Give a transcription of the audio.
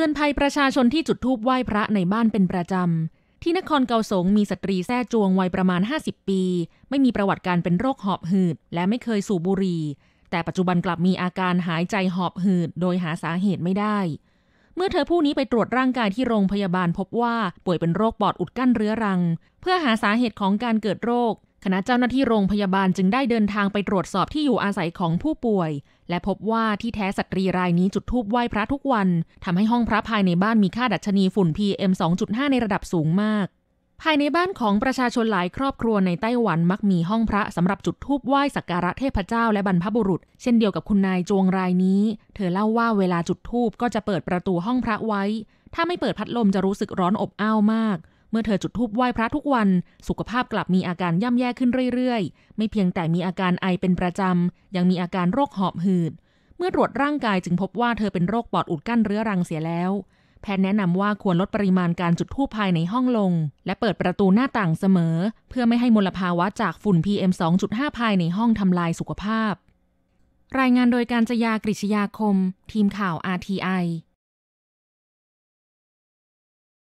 ตือนภัยประชาชนที่จุดธูปไหว้พระในบ้านเป็นประจำ ที่นครเกาสงมีสตรีแท้จวงวัยประมาณ 50 ปี ไม่มีประวัติการเป็นโรคหอบหืด และไม่เคยสูบบุหรี่แต่ปัจจุบันกลับมีอาการหายใจหอบหืดโดยหาสาเหตุไม่ได้ เมื่อเธอผู้นี้ไปตรวจร่างกายที่โรงพยาบาลพบว่าป่วยเป็นโรคปอดอุดกั้นเรื้อรัง เพื่อหาสาเหตุของการเกิดโรคคณะเจ้าหน้าที่โรงพยาบาลจึงได้เดินทางไปตรวจสอบที่อยู่อาศัยของผู้ป่วย และพบว่าที่แท้สตรีรายนี้จุดทูบไหว้พระทุกวันทำให้ห้องพระภายในบ้านมีค่าดัชนีฝุ่น PM 2.5ในระดับสูงมาก ภายในบ้านของประชาชนหลายครอบครัวในไต้หวันมักมีห้องพระสำหรับจุดทูบไหว้สักการะเทพเจ้าและบรรพบุรุษ เช่นเดียวกับคุณนายจวงรายนี้ เธอเล่าว่าเวลาจุดทูบก็จะเปิดประตูห้องพระไว้ ถ้าไม่เปิดพัดลมจะรู้สึกร้อนอบอ้าวมากเมื่อเธอจุดทูปไหว้พระทุกวันสุขภาพกลับมีอาการย่ำแย่ขึ้นเรื่อยๆ ไม่เพียงแต่มีอาการไอเป็นประจำ ยังมีอาการโรคหอบหืด เมื่อตรวจร่างกายจึงพบว่าเธอเป็นโรคปอดอุดกั้นเรื้อรังเสียแล้วแพทย์แนะนำว่าควรลดปริมาณการจุดทูปภายในห้องลง และเปิดประตูหน้าต่างเสมอ เพื่อไม่ให้มลภาวะจากฝุ่น PM 2.5ภายในห้องทำลายสุขภาพ รายงานโดยการจยากริชยาคม ทีมข่าว RTI